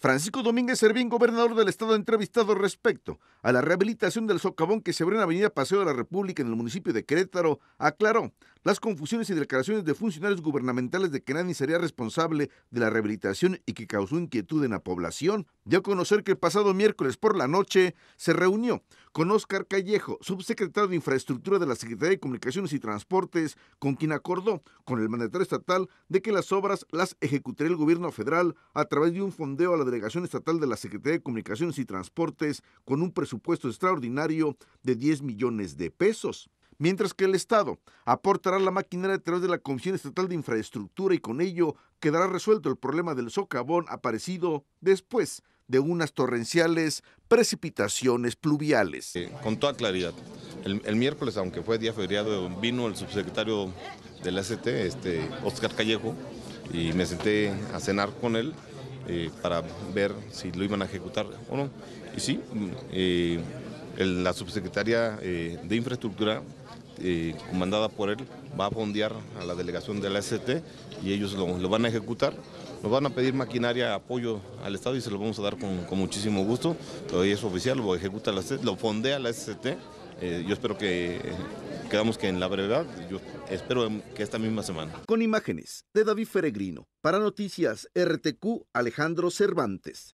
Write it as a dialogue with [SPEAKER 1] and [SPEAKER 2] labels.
[SPEAKER 1] Francisco Domínguez Servín, gobernador del estado, entrevistado respecto a la rehabilitación del socavón que se abrió en la avenida Paseo de la República en el municipio de Querétaro, aclaró, las confusiones y declaraciones de funcionarios gubernamentales de que nadie sería responsable de la rehabilitación y que causó inquietud en la población dio a conocer que el pasado miércoles por la noche se reunió con Óscar Callejo, subsecretario de Infraestructura de la Secretaría de Comunicaciones y Transportes, con quien acordó con el mandatario estatal de que las obras las ejecutaría el gobierno federal a través de un fondeo a la delegación estatal de la Secretaría de Comunicaciones y Transportes con un presupuesto extraordinario de 10 millones de pesos mientras que el Estado aportará la maquinaria a través de la Comisión Estatal de Infraestructura y con ello quedará resuelto el problema del socavón aparecido después de unas torrenciales precipitaciones pluviales. Eh, con
[SPEAKER 2] toda claridad, el, miércoles, aunque fue día feriado, vino el subsecretario del ACT, este, Oscar Callejo, y me senté a cenar con él eh, para ver si lo iban a ejecutar o no. Y sí, mm, eh, la subsecretaria eh, de Infraestructura, eh, comandada por él, va a fondear a la delegación de la ST y ellos lo, van a ejecutar. Nos van a pedir maquinaria, apoyo al Estado y se lo vamos a dar con, muchísimo gusto. Todavía es oficial, lo ejecuta la lo fondea la ST. Eh, yo espero que quedamos que en la brevedad, yo espero que esta misma semana.
[SPEAKER 1] Con imágenes de David Feregrino, para Noticias RTQ, Alejandro Cervantes.